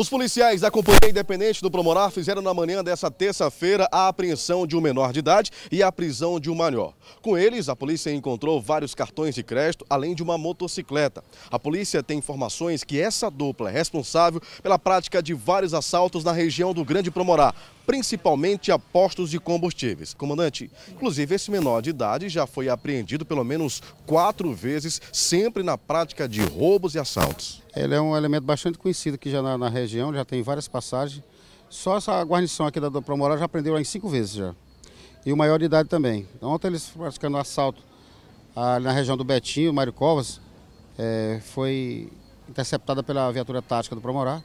Os policiais da Companhia Independente do Promorar fizeram na manhã dessa terça-feira a apreensão de um menor de idade e a prisão de um maior. Com eles, a polícia encontrou vários cartões de crédito, além de uma motocicleta. A polícia tem informações que essa dupla é responsável pela prática de vários assaltos na região do Grande Promorar principalmente a postos de combustíveis. Comandante, inclusive esse menor de idade já foi apreendido pelo menos quatro vezes, sempre na prática de roubos e assaltos. Ele é um elemento bastante conhecido aqui já na, na região, já tem várias passagens. Só essa guarnição aqui da, da Promoral já prendeu em cinco vezes já. E o maior de idade também. Então, ontem eles praticando assalto ali ah, na região do Betinho, Mário Covas, é, foi interceptada pela viatura tática do Promorá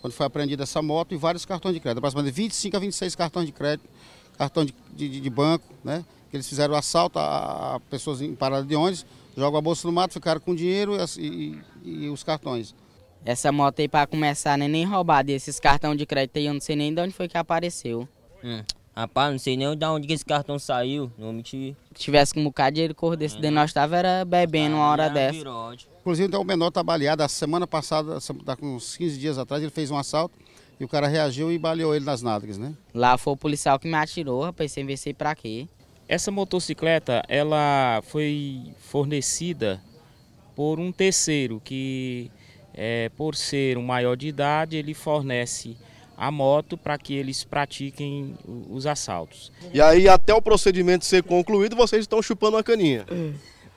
quando foi apreendida essa moto, e vários cartões de crédito, aproximadamente 25 a 26 cartões de crédito, cartão de, de, de banco, né? Que eles fizeram assalto a, a, pessoas em parada de ônibus, jogam a bolsa no mato, ficaram com dinheiro e, e, e os cartões. Essa moto aí, para começar, né, nem roubada. E esses cartões de crédito aí, eu não sei nem de onde foi que apareceu. É. Rapaz, não sei nem de onde que esse cartão saiu, não menti. Se tivesse com um bocado de dinheiro cor desse é. de nós tava era bebendo uma hora é dessa. Virote. Inclusive, então, o menor tá baleado. A semana passada, tá com uns 15 dias atrás, ele fez um assalto e o cara reagiu e baleou ele nas nádegas, né? Lá foi o policial que me atirou, rapaz, sem ver se pra quê. Essa motocicleta, ela foi fornecida por um terceiro que, é, por ser um maior de idade, ele fornece a moto para que eles pratiquem os assaltos. E aí, até o procedimento ser concluído, vocês estão chupando a caninha. É.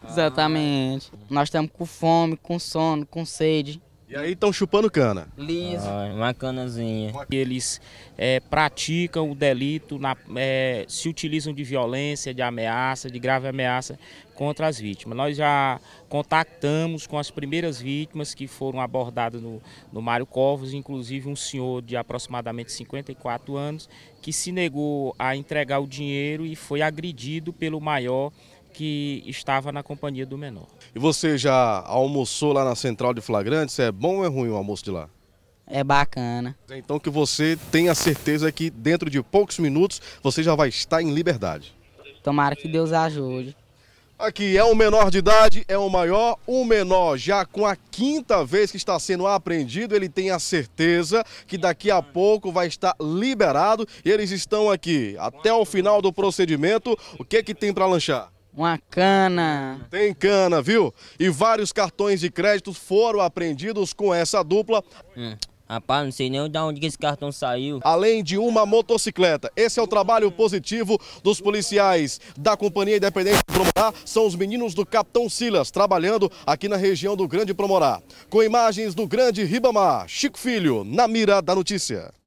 Exatamente. Nós estamos com fome, com sono, com sede. E aí estão chupando cana. Liso. Ah, uma canazinha. Eles é, praticam o delito, na, é, se utilizam de violência, de ameaça, de grave ameaça contra as vítimas. Nós já contactamos com as primeiras vítimas que foram abordadas no, no Mário Corvos, inclusive um senhor de aproximadamente 54 anos que se negou a entregar o dinheiro e foi agredido pelo maior que estava na companhia do menor. E você já almoçou lá na central de flagrantes? É bom ou é ruim o almoço de lá? É bacana. É, então que você tenha certeza que dentro de poucos minutos você já vai estar em liberdade. Tomara que Deus ajude. Aqui é o menor de idade, é o maior. O menor, já com a quinta vez que está sendo apreendido, ele tem a certeza que daqui a pouco vai estar liberado. E eles estão aqui até o final do procedimento. O que, é que tem para lanchar? uma cana. Tem cana, viu? E vários cartões de crédito foram apreendidos com essa dupla. É. Rapaz, não sei nem de onde esse cartão saiu. Além de uma motocicleta. Esse é o trabalho positivo dos policiais da Companhia Independente do Promorá. São os meninos do Capitão Silas, trabalhando aqui na região do Grande Promorá. Com imagens do Grande Ribamar, Chico Filho, na mira da notícia.